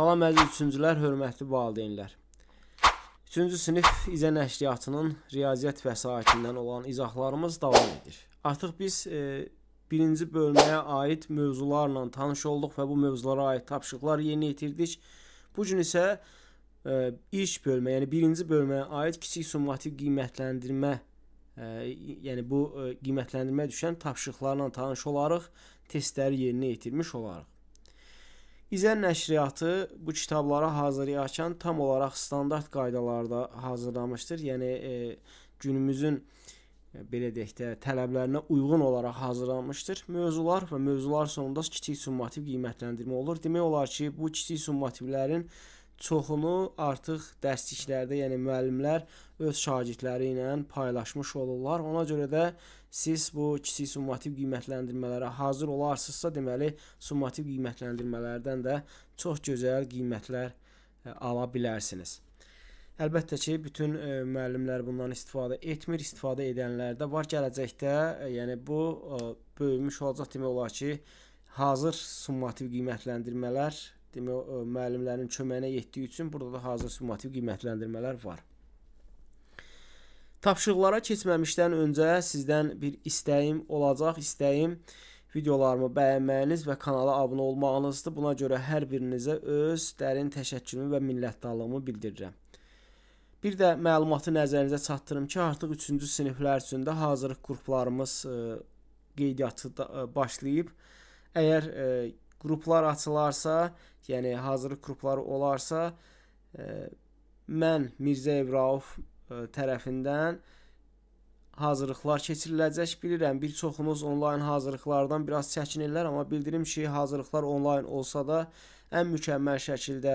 Salam əziz üçüncülər, hörmətli valideynlər. 3-cü sinif izə nəşriyyatının riyaziyyat vəsaitindən olan izahlarımız davam edir. Artıq biz e, birinci bölməyə aid mövzularla tanış olduq və bu mövzulara aid tapşırıqlar yeni yetirdik. Bu gün isə e, ilk bölmə, yəni birinci bölməyə aid kiçik summativ qiymətləndirmə, e, yəni bu e, qiymətləndirməyə düşən tapşırıqlarla tanış olaraq, testləri yerinə yetirmiş olarıq. İzən nəşriyyatı bu kitabları hazırlayarkən tam olaraq standart qaydalarda hazırlamışdır. Yəni e, günümüzün e, belə deyək də tələblərinə uyğun olaraq hazırlanmışdır. Mövzular və mövzular sonunda kiçik summativ qiymətləndirmə olur. Demək olar ki, bu kiçik summativlərin e, çoxunu artıq dərsliklərdə, yəni müəllimlər öz şagirdləri ilə paylaşmış olurlar. Ona görə də siz bu kiçik summativ qiymətləndirmələrə hazır olarsınızsa, deməli summativ qiymətləndirmələrdən də çox gözəl qiymətlər e, ala bilərsiniz. Əlbəttə ki, bütün ə, e, müəllimlər bundan istifadə etmir, istifadə edənlər də var. Gələcəkdə, ə, e, yəni bu ə, böyümüş olacaq demək olar ki, hazır summativ qiymətləndirmələr demək müəllimlərin köməyinə yetdiyi üçün burada da hazır summativ qiymətləndirmələr var. Tapşırıqlara keçməmişdən öncə sizdən bir istəyim olacaq. İstəyim videolarımı bəyənməyiniz və kanala abunə olmağınızdır. Buna görə hər birinizə öz dərin təşəkkürümü və minnətdarlığımı bildirirəm. Bir də məlumatı nəzərinizə çatdırım ki, artıq 3-cü siniflər üçün də hazırlıq qruplarımız e, qeydiyyatı e, başlayıb. Əgər e, qruplar açılarsa, yəni hazır qruplar olarsa, ə, e, mən Mirzə İbraov ə, e, tərəfindən hazırlıqlar keçiriləcək. Bilirəm, bir çoxumuz onlayn hazırlıqlardan biraz çəkinirlər, amma bildirim ki, hazırlıqlar onlayn olsa da ən mükəmməl şəkildə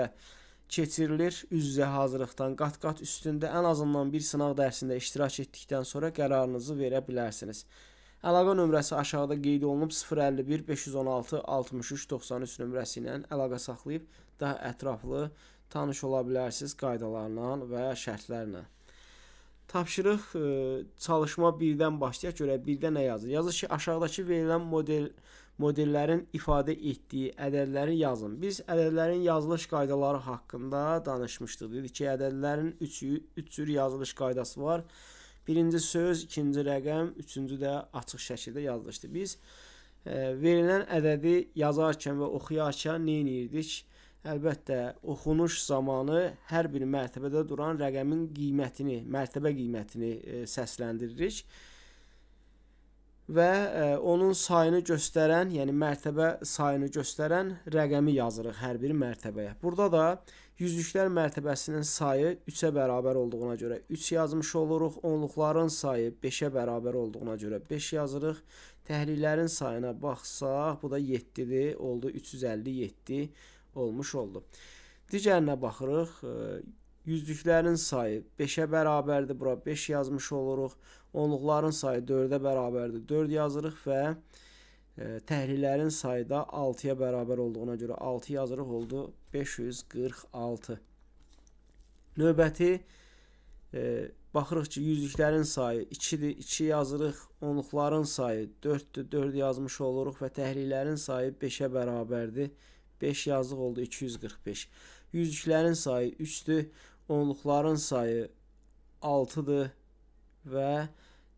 keçirilir. Üz-üzə hazırlıqdan qat-qat üstündə ən azından bir sınaq dərsində iştirak etdikdən sonra qərarınızı verə bilərsiniz. Əlaqə nömrəsi aşağıda qeyd olunub 051 516 63 93 nömrəsi ilə əlaqə saxlayıb daha ətraflı tanış ola bilərsiniz qaydalarla və şərtlərlə. Tapşırıq ə, e, çalışma 1-dən başlayaq görə 1-də nə yazır? Yazır ki, aşağıdakı verilən model modellərin ifadə etdiyi ədədləri yazın. Biz ədədlərin yazılış qaydaları haqqında danışmışdıq. Dedik ki, ədədlərin 3 3 cür yazılış qaydası var. Birinci söz, ikinci rəqəm, üçüncü də açıq şəkildə yazılışdı. Biz e, verilən ədədi yazarkən və oxuyarkən nə edirdik? Əlbəttə, oxunuş zamanı hər bir mərtəbədə duran rəqəmin qiymətini, mərtəbə qiymətini e, səsləndiririk və ə, e, onun sayını göstərən, yəni mərtəbə sayını göstərən rəqəmi yazırıq hər bir mərtəbəyə. Burada da yüzlüklər mərtəbəsinin sayı 3-ə bərabər olduğuna görə 3 yazmış oluruq. Onluqların sayı 5-ə bərabər olduğuna görə 5 yazırıq. Təhlillərin sayına baxsaq, bu da 7-dir, oldu 357 olmuş oldu. Digərinə baxırıq. E, yüzlüklərin sayı 5-ə bərabərdir. Bura 5 yazmış oluruq. Onluqların sayı 4-ə bərabərdir. 4 yazırıq və e, təhlillərin sayı da 6-ya bərabər olduğuna görə 6 yazırıq oldu 546. Növbəti e, baxırıq ki, yüzlüklərin sayı 2-dir, 2 yazırıq. Onluqların sayı 4-dür, 4 yazmış oluruq və təhlillərin sayı 5-ə bərabərdir. 5 yazıq oldu 245. Yüzlüklərin sayı 3-dür, onluqların sayı 6-dır və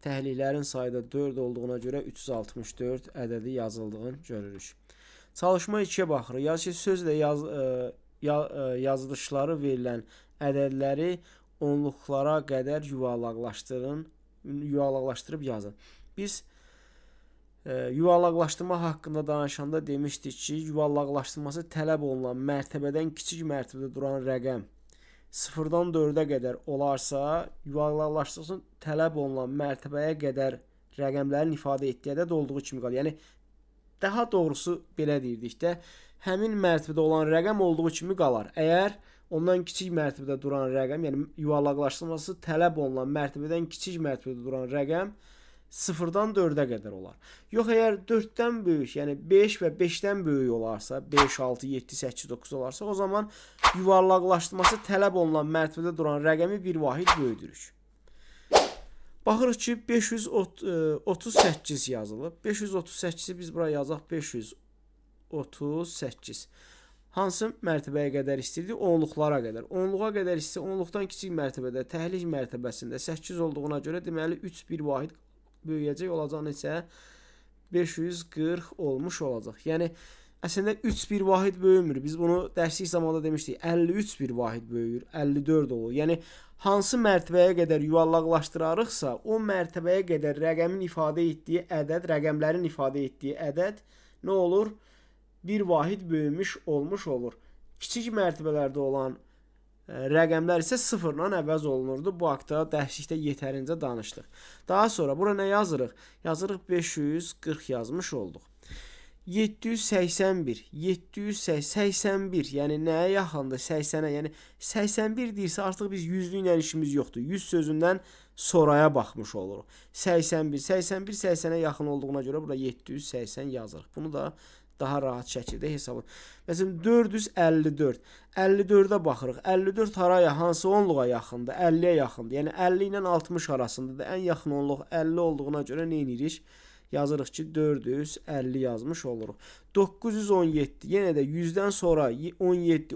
Təhlillərin sayda 4 olduğuna görə 364 ədədi yazıldığını görürük. Çalışma 2-yə baxırıq. Yaz ki, sözlə yaz, ə, e, ya, ə, e, yazılışları verilən ədədləri onluqlara qədər yuvarlaqlaşdırın, yuvarlaqlaşdırıb yazın. Biz ə, e, yuvarlaqlaşdırma haqqında danışanda demişdik ki, yuvarlaqlaşdırması tələb olunan mərtəbədən kiçik mərtəbədə duran rəqəm 0-dan 4-ə qədər olarsa, yuvarlaqlaşdırılsın tələb olunan mərtəbəyə qədər rəqəmlərin ifadə etdiyi də olduğu kimi qalır. Yəni daha doğrusu belə deyirdik də, həmin mərtəbədə olan rəqəm olduğu kimi qalar. Əgər ondan kiçik mərtəbədə duran rəqəm, yəni yuvarlaqlaşdırılması tələb olunan mərtəbədən kiçik mərtəbədə duran rəqəm 0-dan 4-ə qədər olar. Yox əgər 4-dən böyük, yəni 5 və 5-dən böyük olarsa, 5, 6, 7, 8, 9 olarsa, o zaman yuvarlaqlaşdırması tələb olunan mərtəbədə duran rəqəmi bir vahid böyüdürük. Baxırıq ki, 538 e, yazılıb. 538-i biz bura yazaq 538. Hansı mərtəbəyə qədər istəyirdi? Onluqlara qədər. Onluğa qədər isə onluqdan kiçik mərtəbədə, təhlik mərtəbəsində 8 olduğuna görə deməli 3 bir vahid böyüyəcək olacağını isə 540 olmuş olacaq. Yəni əslində 3 bir vahid böyümür. Biz bunu dərslik zamanında demişdik. 53 bir vahid böyüyür, 54 olur. Yəni hansı mərtəbəyə qədər yuvarlaqlaşdırarıqsa, o mərtəbəyə qədər rəqəmin ifadə etdiyi ədəd, rəqəmlərin ifadə etdiyi ədəd nə olur? Bir vahid böyümüş olmuş olur. Kiçik mərtəbələrdə olan rəqəmlər isə sıfırla əvəz olunurdu. Bu haqda dəhşikdə yetərincə danışdıq. Daha sonra bura nə yazırıq? Yazırıq 540 yazmış olduq. 781, 781, yəni nəyə yaxındır? 80-ə, yəni 81 deyirsə artıq biz yüzlüklə işimiz yoxdur. 100 sözündən soraya baxmış oluruq. 81, 81 80-ə yaxın olduğuna görə bura 780 yazırıq. Bunu da daha rahat şəkildə hesab. Məsələn 454. 54-ə baxırıq. 54 haraya hansı onluğa yaxındır? 50-yə yaxındır. Yəni 50 ilə 60 arasındadır. Ən yaxın onluq 50 olduğuna görə nə edirik? Yazırıq ki 450 yazmış oluruq. 917 yenə də 100-dən sonra 17 17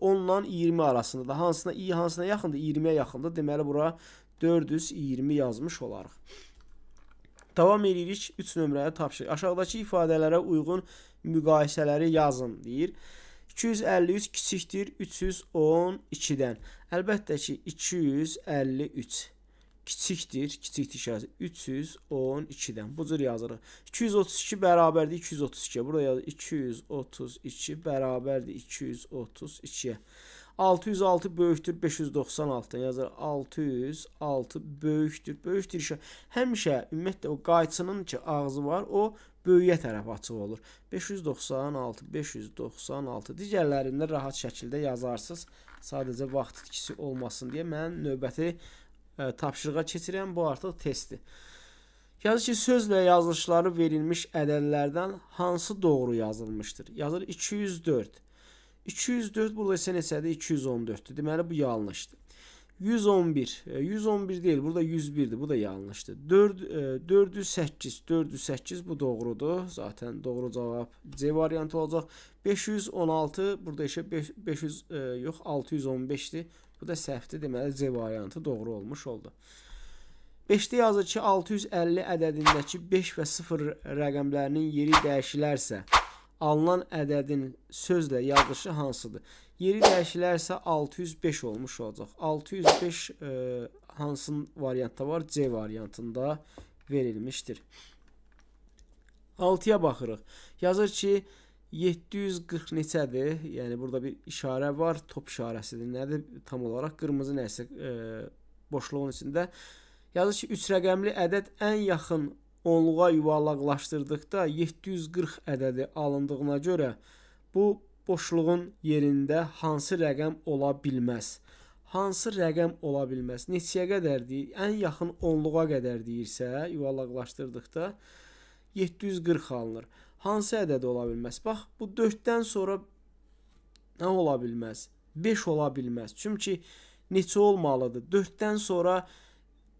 10 ilə 20 arasındadır. Hansına i hansına yaxındır? 20-yə yaxındır. Deməli bura 420 yazmış olarıq. Davam edirik 3 nömrəli tapşırıq. Aşağıdakı ifadələrə uyğun müqayisələri yazın deyir. 253 kiçikdir 312-dən. Əlbəttə ki 253 kiçikdir, kiçikdir şəxsi 312-dən. Bu cür yazırıq. 232 bərabərdir 232-yə. Burada yazır 232 bərabərdir 232-yə. 606 böyükdür 596-dan yazır. 606 böyükdür. Böyükdür işə. Həmişə ümumiyyətlə o qayçının ki ağzı var, o böyüyə tərəf açıq olur. 596, 596. Digərlərində rahat şəkildə yazarsınız. Sadəcə vaxt itkisi olmasın deyə mən növbəti ə, e, tapşırığa keçirəm. Bu artıq testdir. Yazır ki, söz və yazılışları verilmiş ədədlərdən hansı doğru yazılmışdır? Yazır 204. 204 burada isə neçədir? 214-dür. Deməli bu yanlışdır. 111. 111 e, deyil, burada 101-dir. Bu da yanlışdır. 4 408, 408 bu doğrudur. Zaten doğru cavab C variantı olacaq. 516 burada isə 500 e, yox 615-dir. Bu da səhvdir. Deməli C variantı doğru olmuş oldu. 5-də yazır ki, 650 ədədindəki 5 və 0 rəqəmlərinin yeri dəyişilərsə alınan ədədin sözlə yazılışı hansıdır? Yeri dəyişilərsə 605 olmuş olacaq. 605 e, hansının variantda var? C variantında verilmişdir. 6-ya baxırıq. Yazır ki 740 neçədir? Yəni burada bir işarə var, top işarəsidir. Nədir tam olaraq? Qırmızı nəsə e, boşluğun içində. Yazır ki 3 rəqəmli ədəd ən yaxın onluğa yuvarlaqlaşdırdıqda 740 ədədi alındığına görə bu boşluğun yerində hansı rəqəm ola bilməz? Hansı rəqəm ola bilməz? Neçəyə qədərdir? Ən yaxın onluğa qədər deyirsə, yuvarlaqlaşdırdıqda 740 alınır. Hansı ədəd ola bilməz? Bax, bu 4-dən sonra nə ola bilməz? 5 ola bilməz. Çünki neçə olmalıdır? 4-dən sonra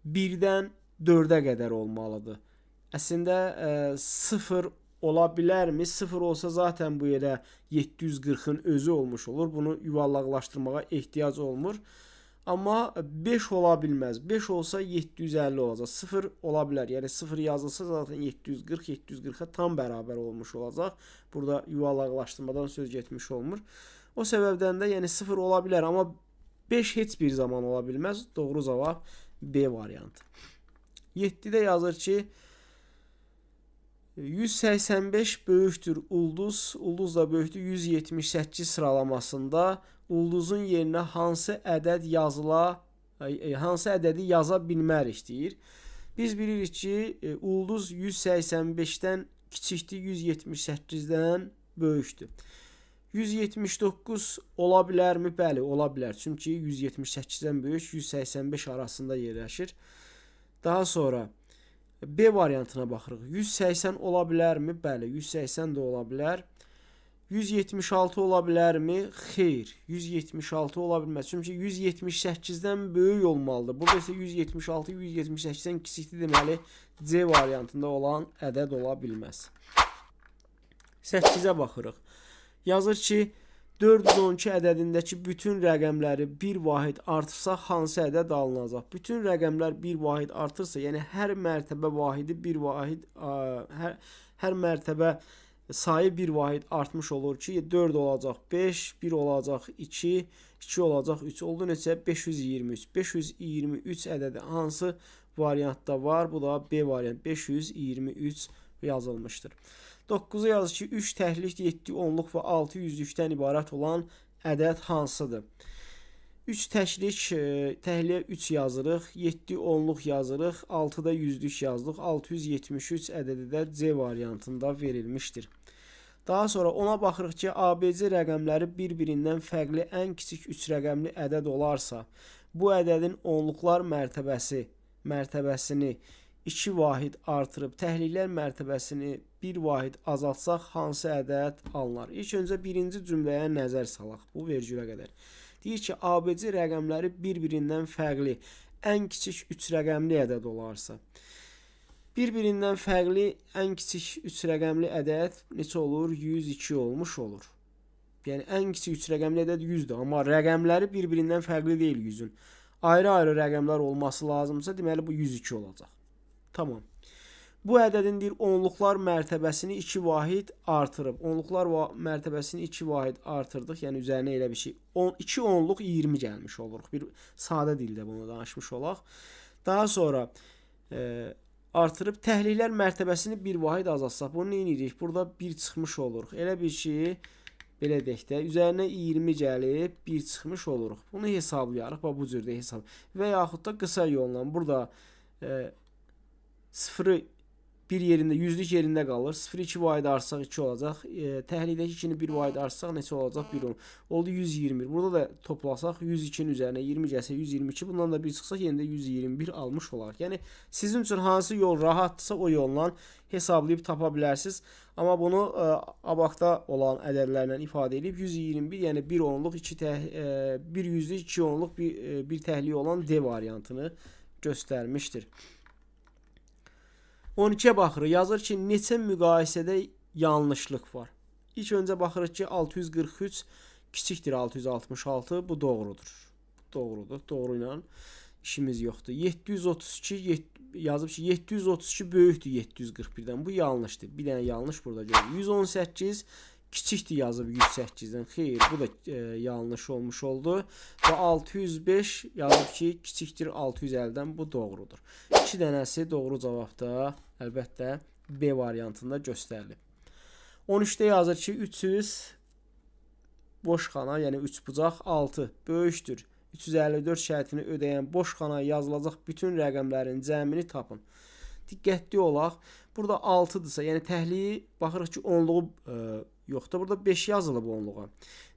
1-dən 4-ə qədər olmalıdır. Əslində ə, e, sıfır ola bilərmi? Sıfır olsa zaten bu yerə 740-ın özü olmuş olur. Bunu yuvarlaqlaşdırmağa ehtiyac olmur. Amma 5 ola bilməz. 5 olsa 750 olacaq. 0 ola bilər. Yəni 0 yazılsa zaten 740 740-a tam bərabər olmuş olacaq. Burada yuvarlaqlaşdırmadan söz getmiş olmur. O səbəbdən də yəni 0 ola bilər, amma 5 heç bir zaman ola bilməz. Doğru cavab B variantı. 7-də yazır ki, 185 böyükdür ulduz, ulduz da böyükdür 178 sıralamasında ulduzun yerinə hansı ədəd yazıla hansı ədədi yaza bilmərik deyir. Biz bilirik ki, e, ulduz 185-dən kiçikdir, 178-dən böyükdür. 179 ola bilərmi? Bəli, ola bilər. Çünki 178-dən böyük 185 arasında yerləşir. Daha sonra B variantına baxırıq. 180 ola bilərmi? Bəli, 180 də ola bilər. 176 ola bilərmi? Xeyr, 176 ola bilməz. Çünki 178-dən böyük olmalıdır. Burada isə 176, 178-dən kiçikdir deməli C variantında olan ədəd ola bilməz. 8-ə baxırıq. Yazır ki, 412 ədədindəki bütün rəqəmləri bir vahid artırsa hansı ədəd alınacaq? Bütün rəqəmlər bir vahid artırsa, yəni hər mərtəbə vahidi bir vahid ə, hər hər mərtəbə sayı bir vahid artmış olur ki, 4 olacaq 5, 1 olacaq 2, 2 olacaq 3. Oldu neçə? 523. 523 ədədi hansı variantda var? Bu da B variant. 523 yazılmışdır. 9-a yazır ki, 3 təhlik, 7 onluq və 6 yüzlükdən ibarət olan ədəd hansıdır? 3 təklik, e, təhliyə 3 yazırıq, 7 onluq yazırıq, 6 da yüzlük yazdıq. 673 ədədi də C variantında verilmişdir. Daha sonra ona baxırıq ki, ABC rəqəmləri bir-birindən fərqli ən kiçik 3 rəqəmli ədəd olarsa, bu ədədin onluqlar mərtəbəsi mərtəbəsini 2 vahid artırıb təhlillər mərtəbəsini bir vahid azaltsaq hansı ədəd alınar? İlk öncə birinci cümləyə nəzər salaq. Bu vergülə qədər. Deyir ki, ABC rəqəmləri bir-birindən fərqli ən kiçik 3 rəqəmli ədəd olarsa, bir-birindən fərqli ən kiçik 3 rəqəmli ədəd neçə olur? 102 olmuş olur. Yəni ən kiçik 3 rəqəmli ədəd 100-dür, amma rəqəmləri bir-birindən fərqli deyil 100-ün. Ayrı-ayrı rəqəmlər olması lazımsa, deməli bu 102 olacaq. Tamam. Bu ədədin deyir onluqlar mərtəbəsini 2 vahid artırıb. Onluqlar mərtəbəsini 2 vahid artırdıq. Yəni üzərinə elə bir şey 10 2 onluq 20 gəlmiş oluruq. Bir sadə dildə bunu danışmış olaq. Daha sonra e, artırıb təhlillər mərtəbəsini 1 vahid azaltsaq, bunu nə edirik? Burada 1 çıxmış oluruq. Elə bir ki, belə deyək də, üzərinə 20 gəlib 1 çıxmış oluruq. Bunu hesablayarıq. Bax bu cürdə hesab. Və yaxud da qısa yolla burada e, sıfırı bir yerində, yüzlük yerində qalır. 0-2 vaid artsaq 2 olacaq. E, təhlilədəki 2-ni 1 vaid artsaq neçə olacaq? 1 olur. Oldu 121. Burada da toplasaq 102-nin üzərinə 20 gəlsə 122. Bundan da 1 çıxsaq yenə də 121 almış olarıq. Yəni sizin üçün hansı yol rahatdırsa o yolla hesablayıb tapa bilərsiniz. Amma bunu ə, e, abaqda olan ədədlərlə ifadə edib 121, yəni 1 onluq, 2 təh, ə, 1 yüzlük, 2 onluq, 1, 1 təhliyə olan D variantını göstərmişdir. 12-yə baxırıq. Yazır ki, neçə müqayisədə yanlışlıq var. İlk öncə baxırıq ki, 643 kiçikdir 666. Bu doğrudur. Bu doğrudur. Doğru ilə işimiz yoxdur. 732 7, yazıb ki, 732 böyükdür 741-dən. Bu yanlışdır. Bir dənə yanlış burada görürük. 118 kiçikdir yazıb 108-dən. Xeyr, bu da e, yanlış olmuş oldu. Və 605 yazıb ki, kiçikdir 650-dən. Bu doğrudur. 2 dənəsi doğru cavabda əlbəttə B variantında göstərilib. 13-də yazır ki, 300 boş xana, yəni 3 bucaq 6 böyükdür. 354 şərtini ödəyən boş xana yazılacaq bütün rəqəmlərin cəmini tapın. Diqqətli olaq. Burada 6-dırsa, yəni təhliyi baxırıq ki, onluğu e, yoxdur. Burada 5 yazılıb onluğa.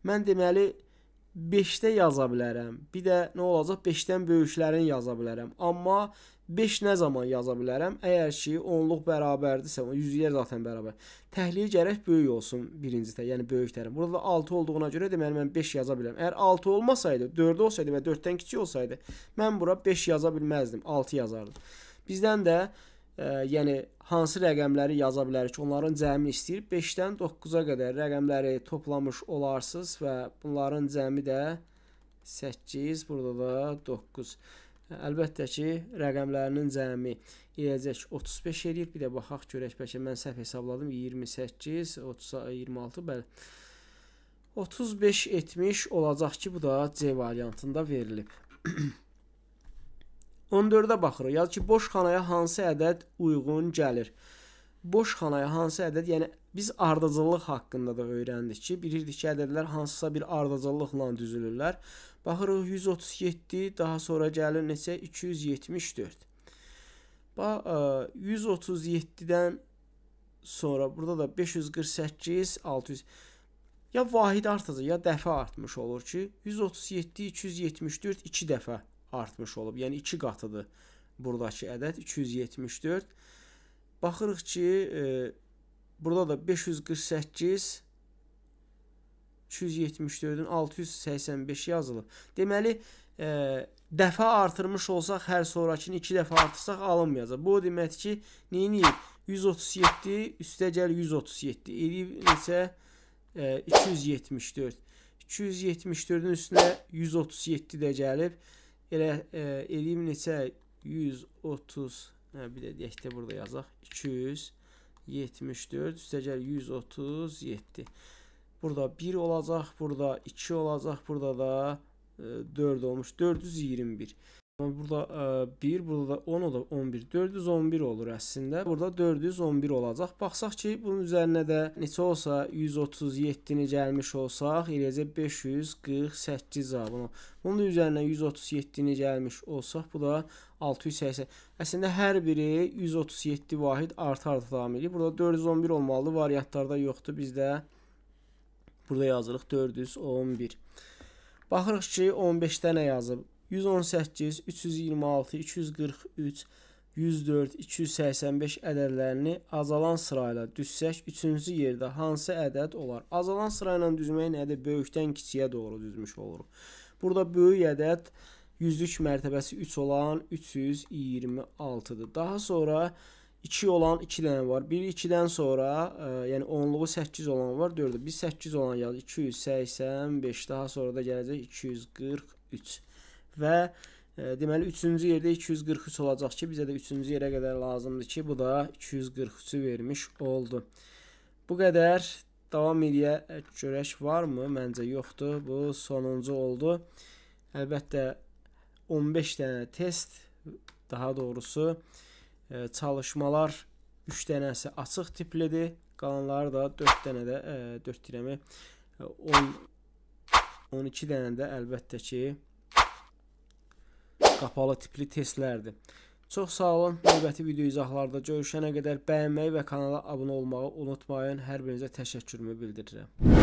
Mən deməli 5-də yaza bilərəm. Bir də nə olacaq? 5-dən böyüklərini yaza bilərəm. Amma 5 nə zaman yaza bilərəm? Əgər ki, onluq bərabərdirsə, 100-yə zaten bərabər. Təhliyə gərək böyük olsun birinci tə, yəni böyük tərəf. Burada 6 olduğuna görə deməli mən 5 yaza bilərəm. Əgər 6 olmasaydı, 4 olsaydı və 4-dən kiçik olsaydı, mən bura 5 yaza bilməzdim, 6 yazardım. Bizdən də ə, yəni hansı rəqəmləri yaza bilərik? Onların cəmi istəyir 5-dən 9-a qədər rəqəmləri toplamış olarsınız və bunların cəmi də 8, burada da 9. Əlbəttə ki, rəqəmlərinin cəmi eləyəcək 35 eləyir. Bir də baxaq görək, bəlkə mən səhv hesabladım. 28, 30, 26, bəli. 35 etmiş olacaq ki, bu da C variantında verilib. 14-ə baxırıq. Yaz ki, boş xanaya hansı ədəd uyğun gəlir? Boş xanaya hansı ədəd, yəni biz ardıcıllıq haqqında da öyrəndik ki, bilirdik ki, ədədlər hansısa bir ardıcıllıqla düzülürlər. Baxırıq 137, daha sonra gəlir neçə? 274. Bax 137-dən sonra burada da 548, 600 ya vahid artacaq, ya dəfə artmış olur ki, 137, 274 2 dəfə artmış olub. Yəni 2 qatıdır buradakı ədəd 274. Baxırıq ki, e, burada da 548 274-ün 685 yazılıb. Deməli, e, dəfə artırmış olsaq, hər sonrakını 2 dəfə artırsaq alınmayacaq. Bu deməkdir ki, neyiniyik? 137 üstə gəl 137. Eləyib isə e, 274. 274-ün üstünə 137 də gəlib. Elə e, eləyim neçə 130 hə bir də deyək də burada yazaq 274 üstəgəl 137. Burada 1 olacaq, burada 2 olacaq, burada da e, 4 olmuş 421. Burada 1, e, burada da 10 olur, 11. 411 olur əslində. Burada 411 olacaq. Baxsaq ki, bunun üzərinə də neçə olsa 137-ni gəlmiş olsaq, eləyəcək 548 cavabını. Bunun üzərinə 137-ni gəlmiş olsaq, bu da 680. Əslində hər biri 137 vahid artar-artar davam edir. Burada 411 olmalı, variantlarda yoxdur. Bizdə burada yazırıq 411. Baxırıq ki, 15 dənə yazıb. 118, 326, 243, 104, 285 ədədlərini azalan sırayla düzsək, üçüncü yerdə hansı ədəd olar? Azalan sırayla düzmək nədir? Böyükdən kiçiyə doğru düzmüş oluruq. Burada böyük ədəd yüzlük mərtəbəsi 3 olan 326-dır. Daha sonra 2 olan 2 dənə var. 1 2-dən sonra, ə, e, yəni onluğu 8 olan var, 4-də. Biz 8 olan yazdı. 285, daha sonra da gələcək 243 və e, deməli 3-cü yerdə 243 olacaq ki, bizə də 3-cü yerə qədər lazımdır ki, bu da 243-ü vermiş oldu. Bu qədər davam eləyə görək varmı? Məncə yoxdur. Bu sonuncu oldu. Əlbəttə 15 dənə test, daha doğrusu e, çalışmalar 3 dənəsi açıq tiplidir. Qalanları da 4 dənə də e, 4 tirəmi 10 12 dənə də əlbəttə ki qapalı tipli testlərdir. Çox sağ olun. Növbəti video izahlarda görüşənə qədər bəyənməyi və kanala abunə olmağı unutmayın. Hər birinizə təşəkkürümü bildirirəm.